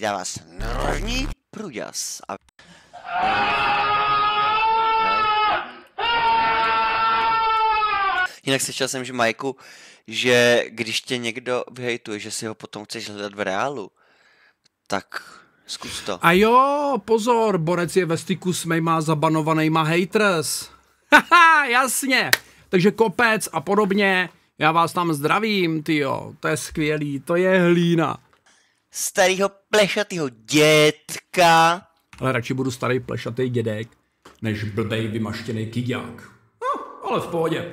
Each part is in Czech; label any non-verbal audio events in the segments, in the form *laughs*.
Vítá vás Norní Prudas. A... Jinak slyšel jsem, že Majku, že když tě někdo vyhejtuje, že si ho potom chceš hledat v reálu, tak zkus to. A jo, pozor, Borec je ve styku s mýma zabanovanýma haters. *laughs* Haha, jasně. Takže kopec a podobně. Já vás tam zdravím, ty jo. To je skvělý, to je hlína starého plešatého dětka. Ale radši budu starý plešatý dědek, než blbej vymaštěný kyďák. No, ale v pohodě.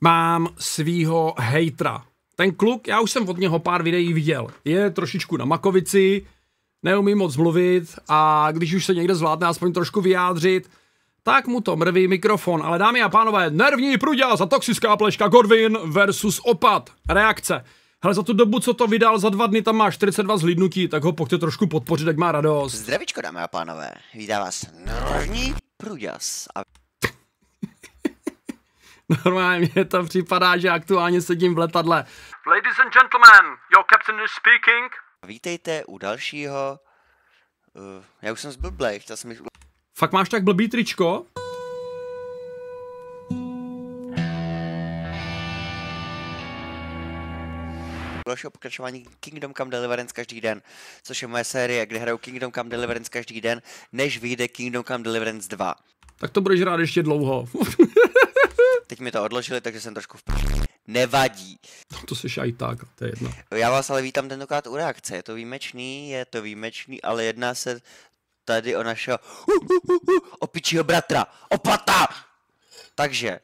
Mám svýho hejtra. Ten kluk, já už jsem od něho pár videí viděl. Je trošičku na makovici, neumí moc mluvit a když už se někde zvládne aspoň trošku vyjádřit, tak mu to mrví mikrofon. Ale dámy a pánové, nervní pruděl za toxická pleška Godwin versus opat. Reakce. Hele, za tu dobu, co to vydal, za dva dny tam má 42 zhlídnutí, tak ho pojďte trošku podpořit, tak má radost. Zdravičko, dámy a pánové, vítá vás Norní Pruďas. A... *laughs* Normálně to připadá, že aktuálně sedím v letadle. Ladies and gentlemen, your captain is speaking. Vítejte u dalšího... Uh, já už jsem zblblej, chtěl jsem jít... Fakt máš tak blbý tričko? dalšího pokračování Kingdom Come Deliverance každý den, což je moje série, kde hraju Kingdom Come Deliverance každý den, než vyjde Kingdom Come Deliverance 2. Tak to budeš rád ještě dlouho. *laughs* Teď mi to odložili, takže jsem trošku v pr... Nevadí. No to se tak, to je jedno. Já vás ale vítám tentokrát u reakce. Je to výjimečný, je to výjimečný, ale jedná se tady o našeho opičího bratra, opata! Takže,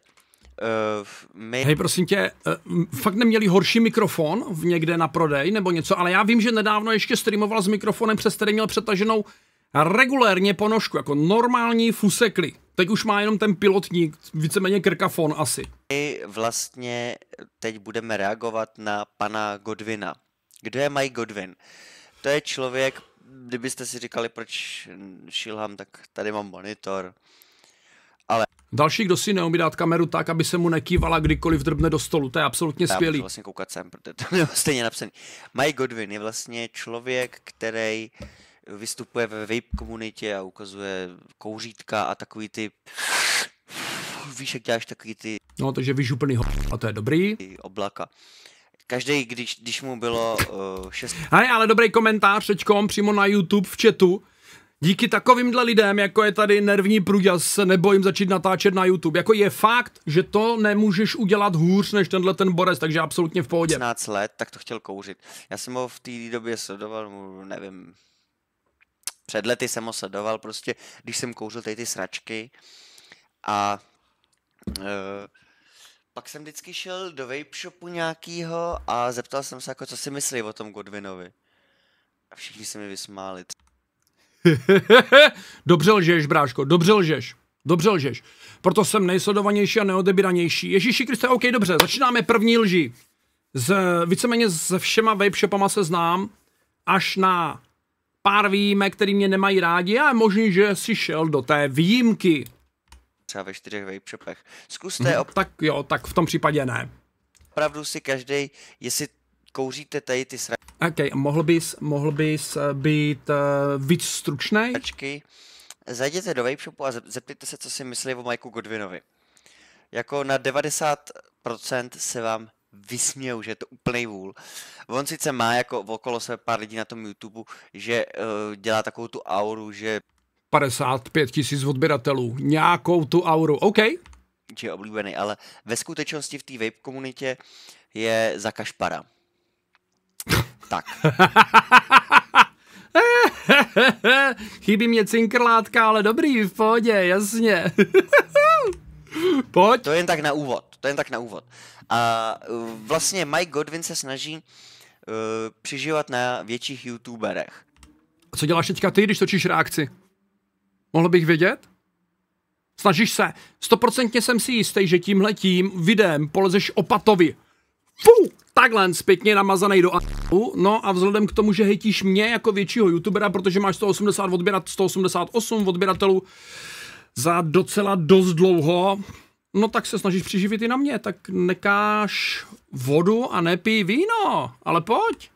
Uh, my... Hej, prosím tě, uh, fakt neměli horší mikrofon v někde na prodej nebo něco, ale já vím, že nedávno ještě streamoval s mikrofonem, přes který měl přetaženou regulérně ponožku, jako normální fusekly. Teď už má jenom ten pilotník, víceméně krkafon asi. My vlastně teď budeme reagovat na pana Godvina. Kdo je Mike Godwin? To je člověk, kdybyste si říkali, proč šilhám, tak tady mám monitor ale... Další, kdo si neumí dát kameru tak, aby se mu nekývala kdykoliv drbne do stolu, to je absolutně Já vlastně koukat sem, protože to je vlastně stejně napsaný. Mike Godwin je vlastně člověk, který vystupuje ve vape komunitě a ukazuje kouřítka a takový ty víš, jak děláš takový ty... No, takže vyžuplný ho a to je dobrý. Oblaka. Každý, když, když mu bylo uh, šest... Hej, ale dobrý komentář teďkom přímo na YouTube v chatu. Díky takovýmhle lidem, jako je tady nervní pruděl, se nebojím začít natáčet na YouTube. Jako je fakt, že to nemůžeš udělat hůř než tenhle ten Borec, takže absolutně v pohodě. 15 let, tak to chtěl kouřit. Já jsem ho v té době sledoval, nevím, před lety jsem ho sledoval, prostě, když jsem kouřil tady ty sračky a e, pak jsem vždycky šel do vape shopu nějakýho a zeptal jsem se, jako, co si myslí o tom Godwinovi. A všichni se mi vysmáli. *laughs* dobře lžeš, bráško, dobře lžeš, dobře lžeš. Proto jsem nejsledovanější a neodebíranější. Ježíši Kriste, OK, dobře, začínáme první lži. Z, víceméně se všema shopama se znám, až na pár výjimek, který mě nemají rádi a je možný, že si šel do té výjimky. Třeba ve čtyřech shopech. Zkuste... Mhm, ob... Tak jo, tak v tom případě ne. Opravdu si každý, jestli kouříte tady ty sra... Ok, mohl bys, mohl bys eh, být uh, víc stručný? Sračky. Zajděte do vape shopu a zeptejte se, co si myslí o Mikeu Godwinovi. Jako na 90% se vám vysměju, že je to úplný vůl. On sice má jako okolo sebe pár lidí na tom YouTube, že uh, dělá takovou tu auru, že 55 tisíc odběratelů, nějakou tu auru, OK. je oblíbený, ale ve skutečnosti v té vape komunitě je za kašpara. Tak. *laughs* Chybí mě cinkrlátka, ale dobrý, v pohodě, jasně. *laughs* Pojď. To je jen tak na úvod, to je jen tak na úvod. A eh, vlastně Mike Godwin se snaží uh, přižívat na větších youtuberech. A co děláš teďka ty, když točíš reakci? Mohl bych vědět? Snažíš se. Stoprocentně jsem si jistý, že tímhletím videem polezeš opatovi. Fuu! takhle zpětně namazaný do a... No a vzhledem k tomu, že hejtíš mě jako většího youtubera, protože máš 180 odběrat, 188 odběratelů za docela dost dlouho, no tak se snažíš přiživit i na mě, tak nekáš vodu a nepij víno, ale pojď.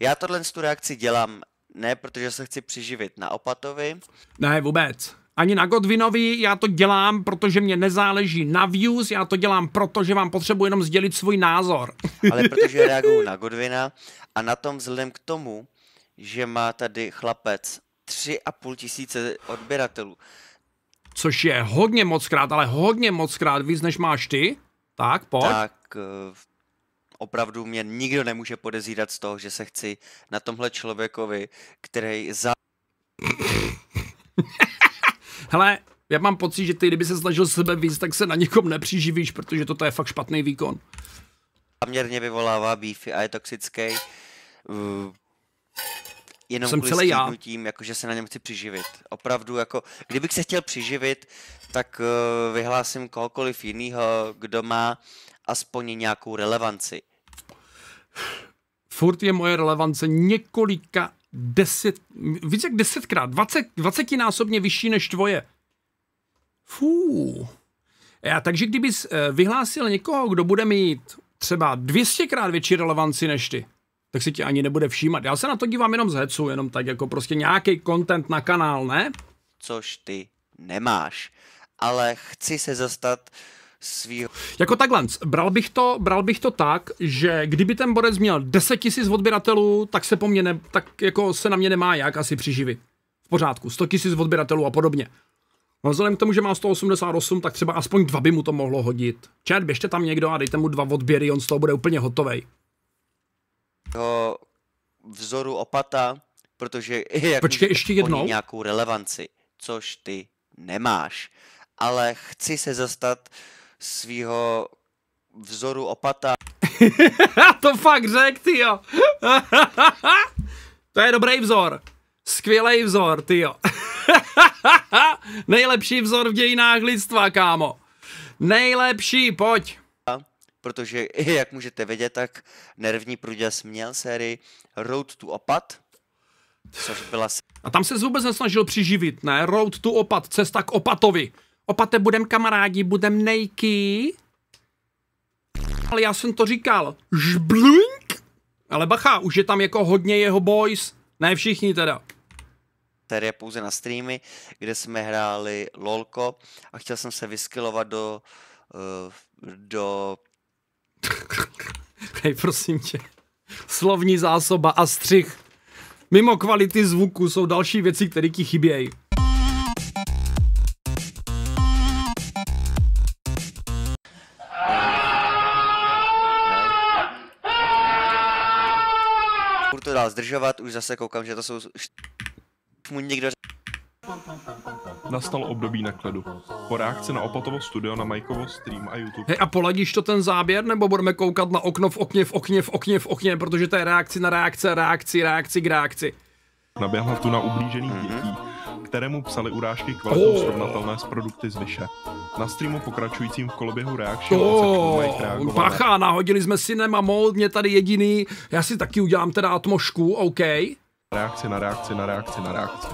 Já tohle tu reakci dělám ne protože se chci přiživit na opatovi. Ne, vůbec ani na Godwinovi já to dělám, protože mě nezáleží na views, já to dělám, protože vám potřebuji jenom sdělit svůj názor. *laughs* Ale protože reaguju *laughs* na Godvina a na tom vzhledem k tomu, že má tady chlapec tři a půl tisíce odběratelů. Což je hodně moc krát, ale hodně moc krát víc, než máš ty. Tak, pojď. Tak, eh, opravdu mě nikdo nemůže podezírat z toho, že se chci na tomhle člověkovi, který za... *laughs* Hele, já mám pocit, že ty, kdyby se snažil sebe víc, tak se na někom nepřiživíš, protože toto je fakt špatný výkon. Záměrně vyvolává beefy a je toxický. Uh, jenom Jsem celý já. tím, jakože se na něm chci přiživit. Opravdu, jako, kdybych se chtěl přiživit, tak uh, vyhlásím kohokoliv jiného, kdo má aspoň nějakou relevanci. Furt je moje relevance několika deset, víc jak desetkrát, dvacet, dvacetinásobně vyšší než tvoje. Fú. Já, e, takže kdyby e, vyhlásil někoho, kdo bude mít třeba 200 krát větší relevanci než ty, tak si tě ani nebude všímat. Já se na to dívám jenom z hecu, jenom tak jako prostě nějaký content na kanál, ne? Což ty nemáš. Ale chci se zastat uh, svýho. Jako takhle, bral bych, to, bral bych to tak, že kdyby ten borec měl 10 tisíc odběratelů, tak se po mně ne, tak jako se na mě nemá jak asi přiživit. V pořádku, 100 tisíc odběratelů a podobně. No vzhledem k tomu, že má 188, tak třeba aspoň dva by mu to mohlo hodit. Čet, běžte tam někdo a dejte mu dva odběry, on z toho bude úplně hotovej. No, vzoru opata, protože *laughs* jak Počkej, ještě jednou. nějakou relevanci, což ty nemáš. Ale chci se zastat uh, svého vzoru opata. *laughs* to fakt řek, ty jo. *laughs* to je dobrý vzor. Skvělý vzor, ty jo. *laughs* Nejlepší vzor v dějinách lidstva, kámo. Nejlepší, pojď. Protože, jak můžete vědět, tak nervní pruděs měl sérii Road to Opat, což byla... A tam se vůbec nesnažil přiživit, ne? Road to Opat, cesta k Opatovi. Opate, budem kamarádi, budem nejky. Ale já jsem to říkal. Žblink! Ale bacha, už je tam jako hodně jeho boys. Ne všichni teda. Série pouze na streamy, kde jsme hráli lolko a chtěl jsem se vyskylovat do... Eh, do... *laughs* Hej, prosím tě. Slovní zásoba a střih. Mimo kvality zvuku jsou další věci, které ti chybějí. dál zdržovat, už zase koukám, že to jsou... Mu někdo Nastal období nakladu. Po reakci na Opatovo studio na Majkovo stream a YouTube. Hej, a poladíš to ten záběr, nebo budeme koukat na okno v okně, v okně, v okně, v okně, protože to je reakci na reakce, reakci, reakci k reakci. Naběhla tu na ublížených mm-hmm kterému psali urážky kvalitou oh. srovnatelné s produkty z vyše. Na streamu pokračujícím v koloběhu reakcí. oh. Mike Bacha, nahodili jsme si mold, mě tady jediný, já si taky udělám teda atmošku, OK. Reakce na reakci na reakci na reakci.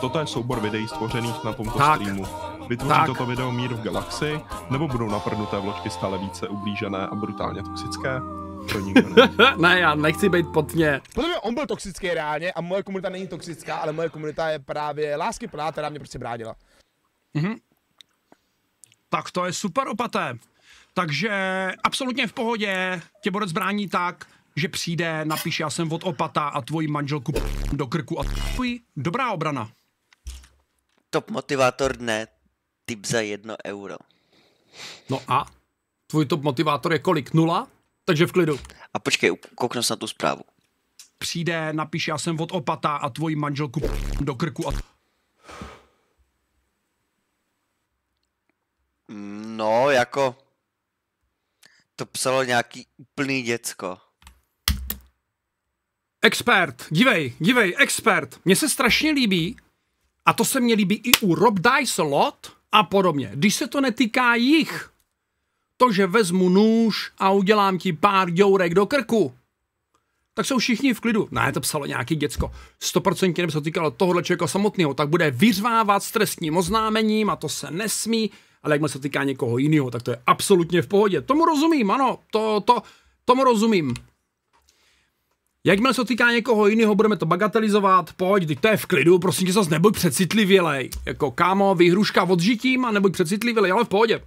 Toto je soubor videí stvořených na tomto tak. streamu. Vytvoří tak. toto video mír v galaxii, nebo budou naprnuté vločky stále více ublížené a brutálně toxické? To nikdo *laughs* ne, já nechci být potně. Protože on byl toxický reálně a moje komunita není toxická, ale moje komunita je právě lásky plná, která mě prostě bránila. Mhm. Tak to je super opaté. Takže absolutně v pohodě, tě bude zbrání tak, že přijde, napíše, já jsem od opata a tvoji manželku do krku a tvojí. Dobrá obrana. Top motivátor dne, tip za jedno euro. No a? Tvůj top motivátor je kolik? Nula? Takže v klidu. A počkej, kouknu se na tu zprávu. Přijde, napíš, já jsem od opata a tvoji manželku do krku a... No, jako... To psalo nějaký úplný děcko. Expert, dívej, dívej, expert. Mně se strašně líbí, a to se mně líbí i u Rob Dice Lot a podobně. Když se to netýká jich, to, že vezmu nůž a udělám ti pár děurek do krku, tak jsou všichni v klidu. Ne, to psalo nějaký děcko. 100% nebo se týkalo tohohle člověka samotného, tak bude vyřvávat s trestním oznámením a to se nesmí, ale jak se týká někoho jiného, tak to je absolutně v pohodě. Tomu rozumím, ano, to, to, tomu rozumím. Jakmile se týká někoho jiného, budeme to bagatelizovat, pojď, teď to je v klidu, prosím tě zase nebuď přecitlivělej. Jako kámo, vyhruška odžitím a nebuď přecitlivělej, ale v pohodě.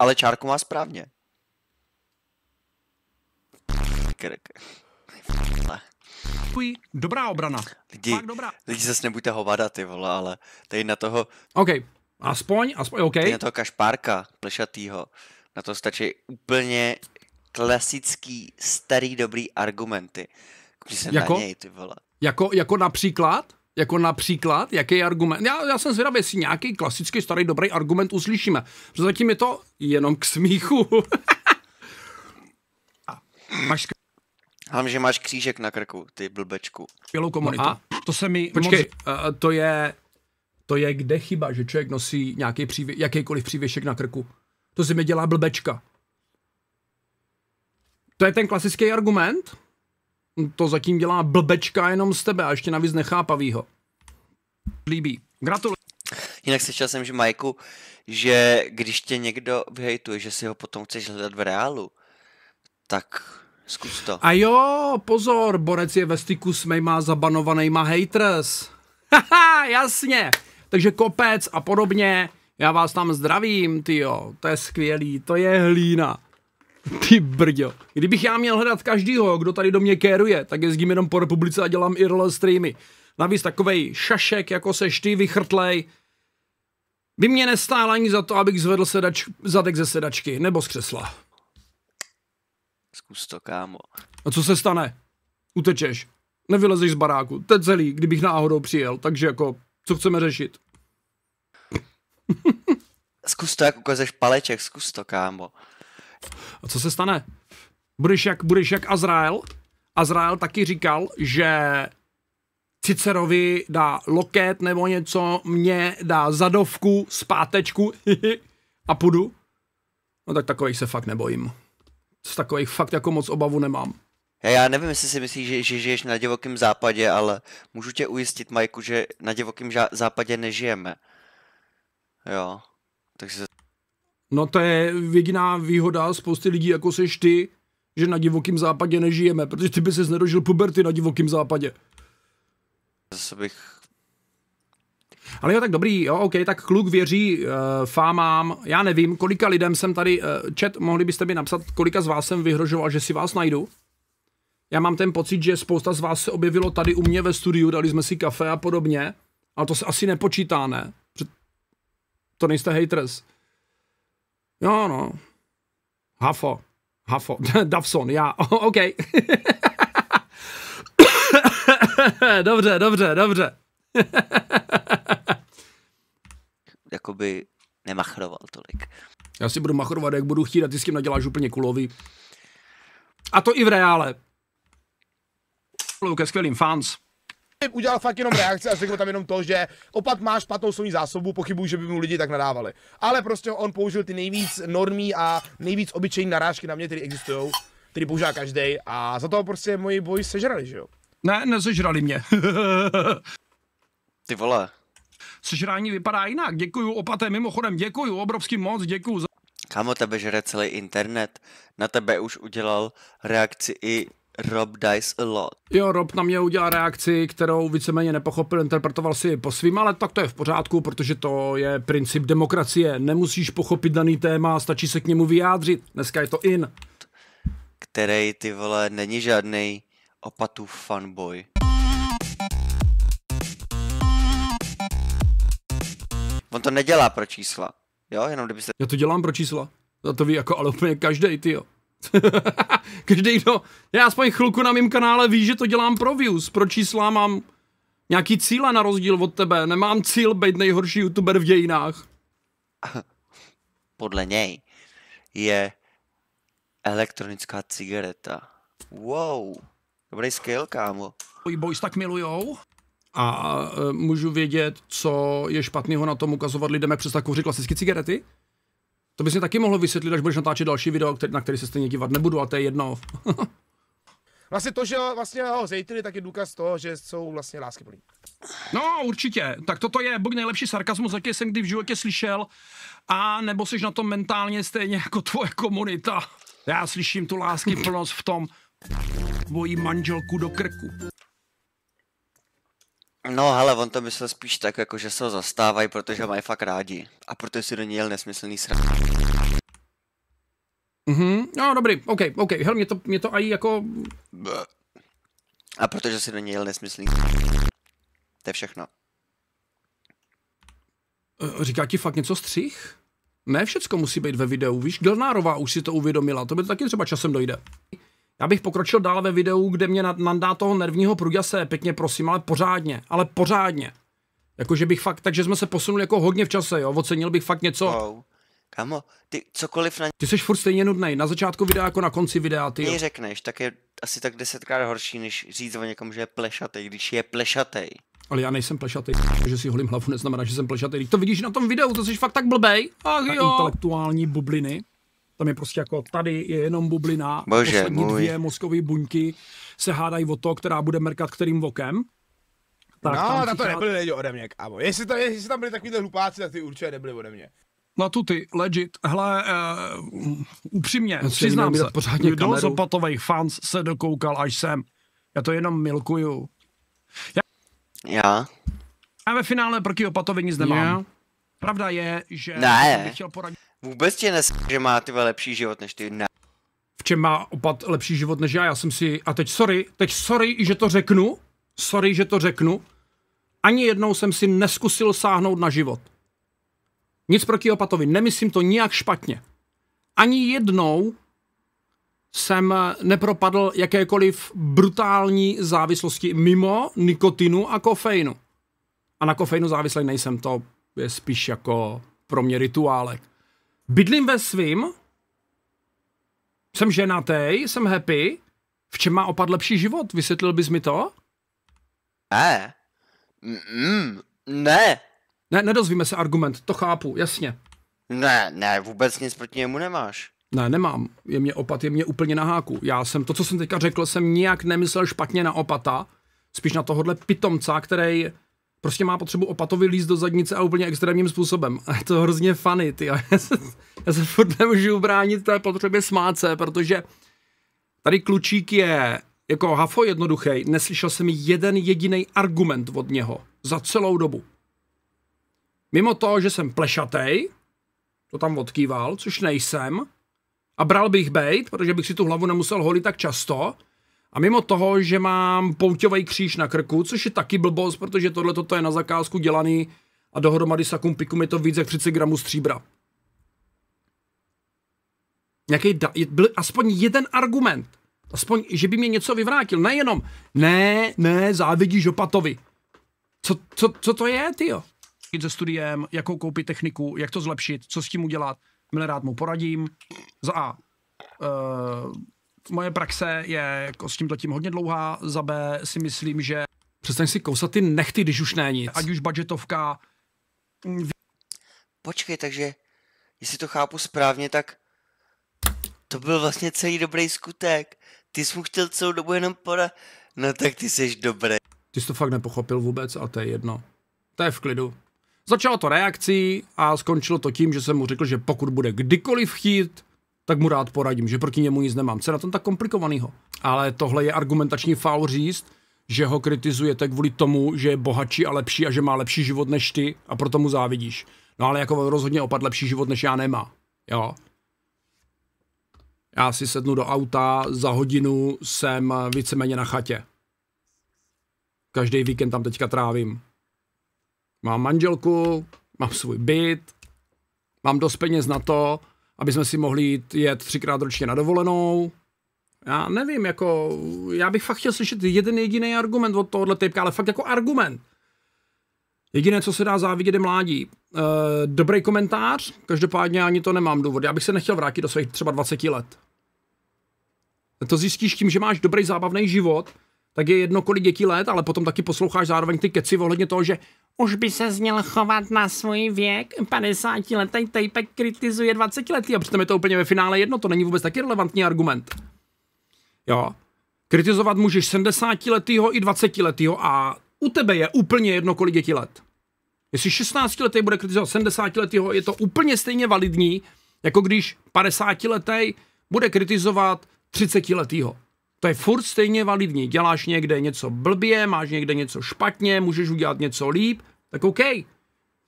Ale čárku má správně. Krk. Fuj, dobrá obrana. Lidi, Fakt dobrá. lidi zase nebuďte hovada, ty vole, ale tady na toho... OK, aspoň, aspoň, OK. Tady na toho kašpárka plešatýho, na to stačí úplně klasický, starý, dobrý argumenty. Když se jako? na něj, ty vole. Jako, jako například? Jako například, jaký argument? Já, já jsem zvědavý, jestli nějaký klasický starý dobrý argument uslyšíme. Protože zatím je to jenom k smíchu. *laughs* máš k... Hám, že máš křížek na krku, ty blbečku. Bělou no komunitu. No a to se mi Počkej, moc... uh, to je... To je kde chyba, že člověk nosí nějaký přívě, jakýkoliv přívěšek na krku. To se mi dělá blbečka. To je ten klasický argument? to zatím dělá blbečka jenom z tebe a ještě navíc nechápavýho. Líbí. Gratuluji. Jinak slyšel jsem, že Majku, že když tě někdo vyhejtuje, že si ho potom chceš hledat v reálu, tak zkus to. A jo, pozor, Borec je ve styku s mýma zabanovanýma haters. *laughs* Haha, jasně. Takže kopec a podobně. Já vás tam zdravím, ty jo, to je skvělý, to je hlína. Ty brďo. Kdybych já měl hledat každýho, kdo tady do mě kéruje, tak jezdím jenom po republice a dělám role streamy. Navíc takovej šašek, jako se ty vychrtlej, by mě nestál ani za to, abych zvedl sedač, zadek ze sedačky, nebo z křesla. Zkus to, kámo. A co se stane? Utečeš. Nevylezeš z baráku. To je celý, kdybych náhodou přijel. Takže jako, co chceme řešit? zkus to, jak ukazeš paleček, zkus to, kámo. A co se stane? Budeš jak, budeš jak Azrael? Azrael taky říkal, že Cicerovi dá loket nebo něco, mě dá zadovku, zpátečku *laughs* a půjdu. No tak takových se fakt nebojím. Z takových fakt jako moc obavu nemám. Já nevím, jestli si myslíš, že, že žiješ na divokém západě, ale můžu tě ujistit, Majku, že na divokém západě nežijeme. Jo, takže No to je jediná výhoda spousty lidí, jako seš ty, že na divokém západě nežijeme, protože ty by ses nedožil puberty na divokém západě. Zase bych ale jo, tak dobrý, jo, OK, tak kluk věří uh, fámám. Já nevím, kolika lidem jsem tady, uh, chat, mohli byste mi napsat, kolika z vás jsem vyhrožoval, že si vás najdu? Já mám ten pocit, že spousta z vás se objevilo tady u mě ve studiu, dali jsme si kafe a podobně, ale to se asi nepočítá, ne? To nejste haters. Ja, no. Hafo. Hafo. *laughs* Davson, já. *laughs* OK. *coughs* dobře, dobře, dobře. *laughs* Jakoby nemachroval tolik. Já si budu machrovat, jak budu chtít a ty s tím naděláš úplně kulový. A to i v reále. Lukas, skvělým fans udělal fakt jenom reakci a řekl tam jenom to, že opat má špatnou svou zásobu, pochybuju, že by mu lidi tak nadávali. Ale prostě on použil ty nejvíc normí a nejvíc obyčejní narážky na mě, které existují, které používá každý a za to prostě moji boji sežrali, že jo? Ne, nezežrali mě. *laughs* Ty vole. Sežrání vypadá jinak, děkuju opaté, mimochodem děkuju, obrovský moc, děkuju za... Kámo, tebe žere celý internet, na tebe už udělal reakci i Rob dies a lot. Jo, Rob na mě udělal reakci, kterou víceméně nepochopil, interpretoval si po svým, ale tak to je v pořádku, protože to je princip demokracie. Nemusíš pochopit daný téma, stačí se k němu vyjádřit. Dneska je to in. Který ty vole není žádný opatů fanboy. On to nedělá pro čísla, jo, jenom kdyby se... Já to dělám pro čísla. Za to ví jako ale úplně každý, ty jo. *laughs* Každý, kdo... No, já aspoň chvilku na mém kanále ví, že to dělám pro views. Pro čísla mám nějaký cíle na rozdíl od tebe. Nemám cíl být nejhorší youtuber v dějinách. *laughs* Podle něj je elektronická cigareta. Wow. Dobrý skill, kámo. Oj, boys tak milujou. A e, můžu vědět, co je špatného na tom ukazovat lidem, jak přes kouřit klasické cigarety? To bys mě taky mohlo vysvětlit, až budeš natáčet další video, který, na který se stejně dívat nebudu, ale to je jedno. *laughs* vlastně to, že vlastně ho zejtili, tak je důkaz toho, že jsou vlastně plný. No, určitě. Tak toto je bůh nejlepší sarkazmus, jaký jsem kdy v životě slyšel. A nebo jsi na tom mentálně stejně jako tvoje komunita. Já slyším tu lásky plnost v tom mojí manželku do krku. No hele, on to myslel spíš tak, jako že se ho zastávají, protože ho mají fakt rádi. A protože si do něj jel nesmyslný srad. Mhm, no dobrý, OK, OK, hele, mě to, mě to aj jako... A protože si do něj jel nesmyslný To je všechno. Eh, říká ti fakt něco střih? Ne všecko musí být ve videu, víš, Glnárová už si to uvědomila, to by to taky třeba časem dojde. Já bych pokročil dál ve videu, kde mě nadá toho nervního pruďase, pěkně prosím, ale pořádně, ale pořádně. Jakože bych fakt, takže jsme se posunuli jako hodně v čase, jo, ocenil bych fakt něco. Wow. Kamo, ty cokoliv na... Ty jsi furt stejně nudnej, na začátku videa jako na konci videa, ty jo. řekneš, tak je asi tak desetkrát horší, než říct o někom, že je plešatej, když je plešatej. Ale já nejsem plešatý, že si holím hlavu neznamená, že jsem plešatý. To vidíš na tom videu, to jsi fakt tak blbej. Ach na intelektuální bubliny. Tam je prostě jako tady je jenom bublina. Bože poslední můj. dvě mozkové buňky se hádají o to, která bude merkat kterým vokem. Tak no, tam na to nebyly lidi ode mě, kámo. Jestli, to, jestli tam byli takovýhle hlupáci, tak ty určitě nebyly ode mě. Na tu ty, legit. Hele, uh, upřímně, Musím přiznám se, pořádně kdo z opatových fans se dokoukal až sem. Já to jenom milkuju. Já... Já? A ve finále proti Opatovi nic nemám. Já. Pravda je, že ne. bych chtěl poradit... Vůbec tě nes, že má ty lepší život než ty na... V čem má opat lepší život než já? Já jsem si... A teď sorry, teď sorry, že to řeknu. Sorry, že to řeknu. Ani jednou jsem si neskusil sáhnout na život. Nic proti opatovi, nemyslím to nijak špatně. Ani jednou jsem eh, nepropadl jakékoliv brutální závislosti mimo nikotinu a kofeinu. A na kofeinu závislý nejsem, to je spíš jako pro mě rituálek. Bydlím ve svým, jsem ženatý, jsem happy, v čem má opad lepší život? Vysvětlil bys mi to? Ne. Mm, ne. Ne, nedozvíme se argument, to chápu, jasně. Ne, ne, vůbec nic proti němu nemáš. Ne, nemám. Je mě opat, je mě úplně na háku. Já jsem to, co jsem teďka řekl, jsem nijak nemyslel špatně na opata, spíš na tohohle pitomca, který prostě má potřebu opatovi líst do zadnice a úplně extrémním způsobem. A je to hrozně funny, ty. *laughs* Já se, já se furt nemůžu ubránit té potřebě smát se, protože tady klučík je jako hafo jednoduchý. Neslyšel jsem jeden jediný argument od něho za celou dobu. Mimo to, že jsem plešatej, to tam odkýval, což nejsem, a bral bych bejt, protože bych si tu hlavu nemusel holit tak často, a mimo toho, že mám pouťový kříž na krku, což je taky blbost, protože tohle toto je na zakázku dělaný a dohromady s kumpikum mi to víc jak 30 gramů stříbra. Nějaký da- byl aspoň jeden argument. Aspoň, že by mě něco vyvrátil. Nejenom, ne, ne, závidíš Žopatovi. Co, co, co to je, ty jo? Se studiem, jakou koupit techniku, jak to zlepšit, co s tím udělat. Milé rád mu poradím. Za A. Uh, moje praxe je jako s tím hodně dlouhá. Za B si myslím, že... Přestaň si kousat ty nechty, když už ne nic. Ať už budgetovka... Počkej, takže jestli to chápu správně, tak to byl vlastně celý dobrý skutek. Ty jsi mu chtěl celou dobu jenom poda, No tak ty jsi dobrý. Ty jsi to fakt nepochopil vůbec a to je jedno. To je v klidu. Začalo to reakcí a skončilo to tím, že jsem mu řekl, že pokud bude kdykoliv chtít, tak mu rád poradím, že proti němu nic nemám. Co na tom tak komplikovanýho? Ale tohle je argumentační faul říct, že ho kritizujete kvůli tomu, že je bohatší a lepší a že má lepší život než ty a proto mu závidíš. No ale jako rozhodně opad lepší život než já nemá. Jo. Já si sednu do auta, za hodinu jsem víceméně na chatě. Každý víkend tam teďka trávím. Mám manželku, mám svůj byt, mám dost peněz na to, aby jsme si mohli jít, jet třikrát ročně na dovolenou. Já nevím, jako, já bych fakt chtěl slyšet jeden jediný argument od tohohle typka, ale fakt jako argument. Jediné, co se dá závidět, je mládí. E, dobrý komentář, každopádně ani to nemám důvod. Já bych se nechtěl vrátit do svých třeba 20 let. To zjistíš tím, že máš dobrý zábavný život, tak je jedno, kolik dětí let, ale potom taky posloucháš zároveň ty keci ohledně toho, že už by se měl chovat na svůj věk, 50 letý tejpek kritizuje 20 letý a přitom je to úplně ve finále jedno, to není vůbec taky relevantní argument. Jo. Kritizovat můžeš 70 letýho i 20 letýho a u tebe je úplně jedno, kolik děti let. Jestli 16 letý bude kritizovat 70 letýho, je to úplně stejně validní, jako když 50 letý bude kritizovat 30 letýho. To je furt stejně validní. Děláš někde něco blbě, máš někde něco špatně, můžeš udělat něco líp, tak OK.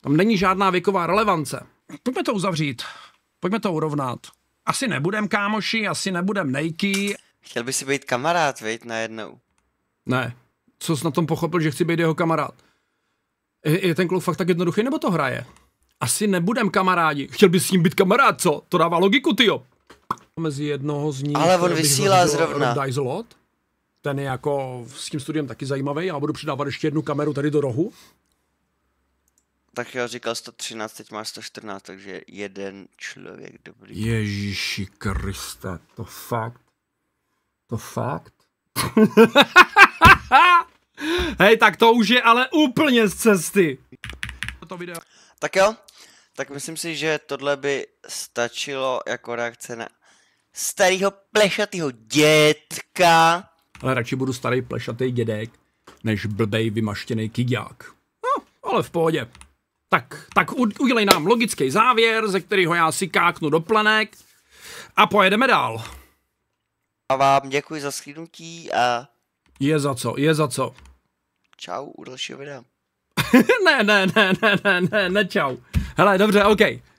Tam není žádná věková relevance. Pojďme to uzavřít. Pojďme to urovnat. Asi nebudem kámoši, asi nebudem nejky. Chtěl by si být kamarád, na najednou. Ne. Co jsi na tom pochopil, že chci být jeho kamarád? Je ten kluk fakt tak jednoduchý, nebo to hraje? Asi nebudem kamarádi. Chtěl bys s ním být kamarád, co? To dává logiku, jo mezi jednoho z nich. Ale on vysílá zrovna. Dizelot. ten je jako s tím studiem taky zajímavý. Já budu přidávat ještě jednu kameru tady do rohu. Tak já říkal 113, teď má 114, takže jeden člověk dobrý. Ježíši Krista, to fakt. To fakt. *laughs* Hej, tak to už je ale úplně z cesty. To video. Tak jo, tak myslím si, že tohle by stačilo jako reakce na starého plešatého dětka. Ale radši budu starý plešatý dědek, než blbej vymaštěný kyďák. No, ale v pohodě. Tak, tak udělej nám logický závěr, ze kterého já si káknu do plenek a pojedeme dál. A vám děkuji za shlídnutí a... Je za co, je za co. Čau u dalšího videa. *laughs* ne, ne, ne, ne, ne, ne, ne, čau. Hele, dobře, OK.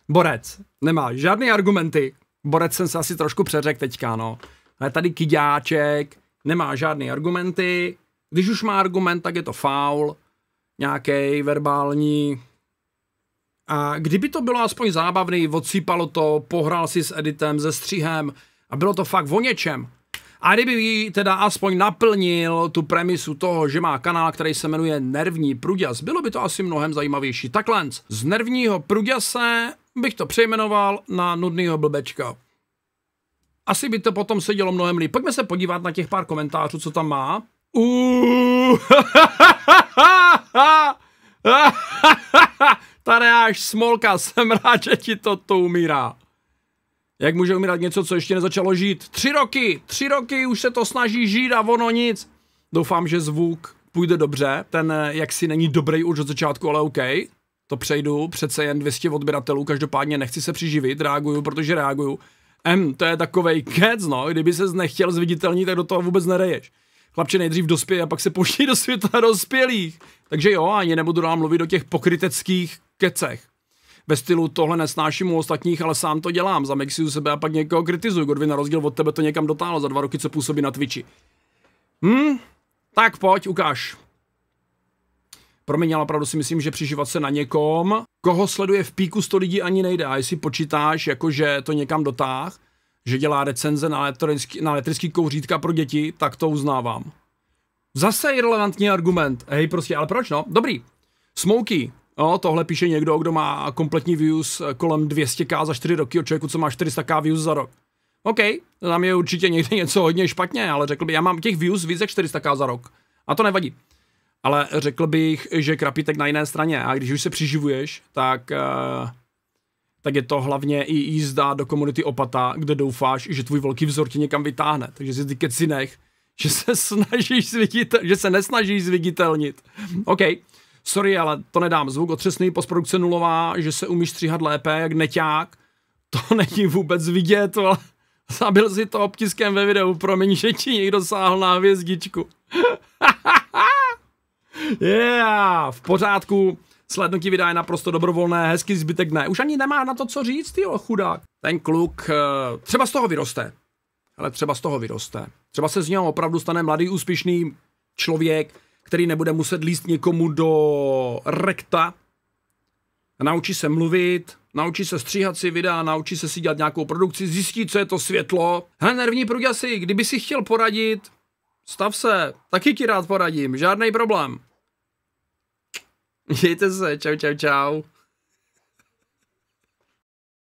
Borec, nemá žádné argumenty, Borec jsem se asi trošku přeřek teďka, no. Ale tady Kyďáček nemá žádné argumenty. Když už má argument, tak je to faul, nějaký verbální. A kdyby to bylo aspoň zábavný, odsýpalo to, pohrál si s editem, se střihem a bylo to fakt o něčem. A kdyby teda aspoň naplnil tu premisu toho, že má kanál, který se jmenuje Nervní pruděs, bylo by to asi mnohem zajímavější. Takhle z Nervního pruděse bych to přejmenoval na nudnýho blbečka. Asi by to potom sedělo mnohem líp. Pojďme se podívat na těch pár komentářů, co tam má. *laughs* Tady až Smolka, jsem rád, že ti to to umírá. Jak může umírat něco, co ještě nezačalo žít? Tři roky, tři roky už se to snaží žít a ono nic. Doufám, že zvuk půjde dobře, ten eh, jaksi není dobrý už od začátku, ale OK, to přejdu, přece jen 200 odběratelů, každopádně nechci se přiživit, reaguju, protože reaguju. M, to je takovej kec, no, kdyby se nechtěl zviditelnit, tak do toho vůbec nereješ. Chlapče nejdřív dospěje a pak se pošli do světa dospělých. Takže jo, ani nebudu dál mluvit o těch pokryteckých kecech. Ve stylu tohle nesnáším u ostatních, ale sám to dělám. Zamexuju sebe a pak někoho kritizuju. Godvin na rozdíl od tebe to někam dotáhlo za dva roky, co působí na Twitchi. Hm? Tak pojď, ukáž. Promiň, ale opravdu si myslím, že přiživat se na někom, koho sleduje v píku 100 lidí ani nejde. A jestli počítáš, jako že to někam dotáh, že dělá recenze na elektrický, na elektrický kouřítka pro děti, tak to uznávám. Zase irrelevantní argument. Hej, prostě, ale proč no? Dobrý. Smoky. No, tohle píše někdo, kdo má kompletní views eh, kolem 200k za 4 roky od člověku, co má 400k views za rok. OK, tam je určitě někde *laughs* něco hodně špatně, ale řekl bych, já mám těch views více, jak 400k za rok. A to nevadí ale řekl bych, že krapitek na jiné straně a když už se přiživuješ, tak, eh, tak je to hlavně i jízda do komunity Opata, kde doufáš, že tvůj velký vzor tě někam vytáhne, takže si ty nech, že se *laughs* snažíš zviditel, že se nesnažíš zviditelnit. OK, sorry, ale to nedám. Zvuk otřesný, postprodukce nulová, že se umíš stříhat lépe, jak neťák. To *laughs* není vůbec vidět, ale zabil si to obtiskem ve videu, promiň, že ti někdo sáhl na hvězdičku. *laughs* Yeah, v pořádku. Slednutí videa je naprosto dobrovolné, hezky zbytek ne. Už ani nemá na to co říct, jo, chudák. Ten kluk, eh, třeba z toho vyroste. Ale třeba z toho vyroste. Třeba se z něho opravdu stane mladý, úspěšný člověk, který nebude muset líst někomu do rekta. Naučí se mluvit, naučí se stříhat si videa, naučí se si dělat nějakou produkci, zjistí, co je to světlo. Hele, nervní pruděsi, kdyby si chtěl poradit, stav se, taky ti rád poradím, žádný problém. Mějte se, čau, čau, čau.